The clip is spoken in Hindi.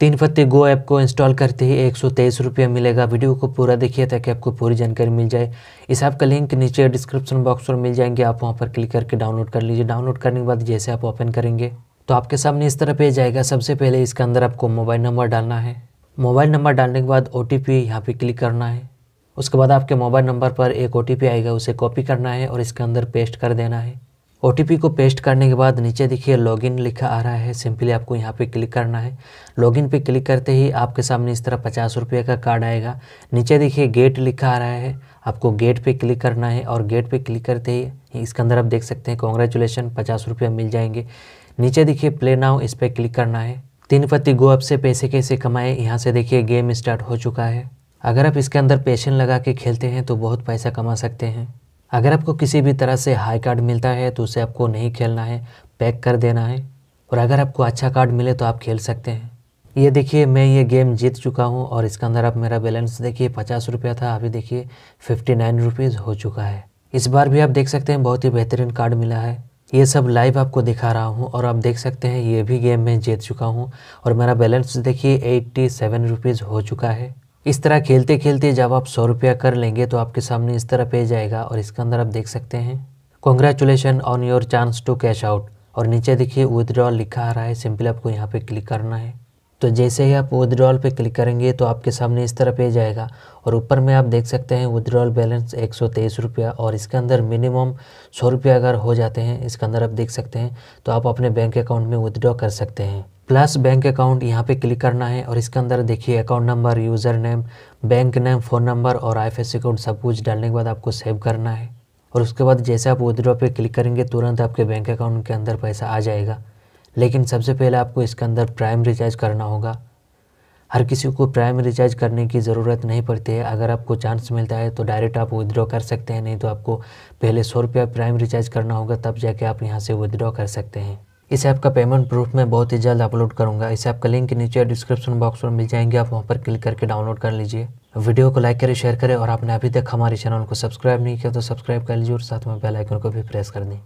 तीन पत्ती गो ऐप को इंस्टॉल करते ही एक सौ तेईस रुपया मिलेगा वीडियो को पूरा देखिए ताकि आपको पूरी जानकारी मिल जाए इस ऐप का लिंक नीचे डिस्क्रिप्शन बॉक्स पर मिल जाएंगे आप वहाँ पर क्लिक करके डाउनलोड कर लीजिए डाउनलोड करने के बाद जैसे आप ओपन करेंगे तो आपके सामने इस तरह पेज आएगा सबसे पहले इसके अंदर आपको मोबाइल नंबर डालना है मोबाइल नंबर डालने के बाद ओ टी पी यहाँ पर क्लिक करना है उसके बाद आपके मोबाइल नंबर पर एक ओ टी पी आएगा उसे कॉपी करना है और इसके अंदर पेस्ट कर देना है ओ को पेस्ट करने के बाद नीचे देखिए लॉगिन लिखा आ रहा है सिंपली आपको यहाँ पे क्लिक करना है लॉगिन पे क्लिक करते ही आपके सामने इस तरह पचास रुपये का कार्ड आएगा नीचे देखिए गेट लिखा आ रहा है आपको गेट पे क्लिक करना है और गेट पे क्लिक करते ही इसके अंदर आप देख सकते हैं कॉन्ग्रेचुलेसन पचास रुपये मिल जाएंगे नीचे देखिए प्ले नाउ इस पर क्लिक करना है तीन पति गो ऐप से पैसे कैसे कमाए यहाँ से देखिए गेम स्टार्ट हो चुका है अगर आप इसके अंदर पेशन लगा के खेलते हैं तो बहुत पैसा कमा सकते हैं अगर आपको किसी भी तरह से हाई कार्ड मिलता है तो उसे आपको नहीं खेलना है पैक कर देना है और अगर आपको अच्छा कार्ड मिले तो आप खेल सकते हैं ये देखिए मैं ये गेम जीत चुका हूँ और इसके अंदर आप मेरा बैलेंस देखिए पचास रुपया था अभी देखिए फिफ्टी नाइन रुपीज़ हो चुका है इस बार भी आप देख सकते हैं बहुत ही बेहतरीन कार्ड मिला है ये सब लाइव आपको दिखा रहा हूँ और आप देख सकते हैं ये भी गेम मैं जीत चुका हूँ और मेरा बैलेंस देखिए एट्टी सेवन रुपीज़ हो चुका है इस तरह खेलते खेलते जब आप सौ रुपया कर लेंगे तो आपके सामने इस तरह पेज आएगा और इसके अंदर आप देख सकते हैं congratulation on your chance to cash out और नीचे देखिए विदड्रॉल लिखा आ रहा है सिंपली आपको यहाँ पे क्लिक करना है तो जैसे ही आप विदड्रॉल पे क्लिक करेंगे तो आपके सामने इस तरह पेज आएगा और ऊपर में आप देख सकते हैं विदड्रॉल बैलेंस एक सौ तेईस रुपया और इसके अंदर मिनिमम सौ रुपया अगर हो जाते हैं इसके अंदर आप देख सकते हैं तो आप अपने बैंक अकाउंट में विदड्रॉ कर सकते हैं प्लस बैंक अकाउंट यहाँ पे क्लिक करना है और इसके अंदर देखिए account number user name bank name phone number और आई कोड सब कुछ डालने के बाद आपको सेव करना है और उसके बाद जैसे आप विदड्रॉ पे क्लिक करेंगे तुरंत आपके बैंक अकाउंट के अंदर पैसा आ जाएगा लेकिन सबसे पहले आपको इसके अंदर प्राइम रिचार्ज करना होगा हर किसी को प्राइम रिचार्ज करने की ज़रूरत नहीं पड़ती है अगर आपको चांस मिलता है तो डायरेक्ट आप विदड्रॉ कर सकते हैं नहीं तो आपको पहले सौ रुपया प्राइम रिचार्ज करना होगा तब जाके आप यहाँ से विदड्रॉ कर सकते हैं इस ऐप का पेमेंट प्रूफ मैं बहुत ही जल्द अपलोड करूँगा इस ऐप का लिंक नीचे डिस्क्रिप्शन बॉक्स में मिल जाएंगे आप वहाँ पर क्लिक करके डाउनलोड कर लीजिए वीडियो को लाइक करें शेयर करें और आपने अभी तक हमारे चैनल को सब्सक्राइब नहीं किया तो सब्सक्राइब कर लीजिए और साथ में बेल आइकन को भी प्रेस कर दें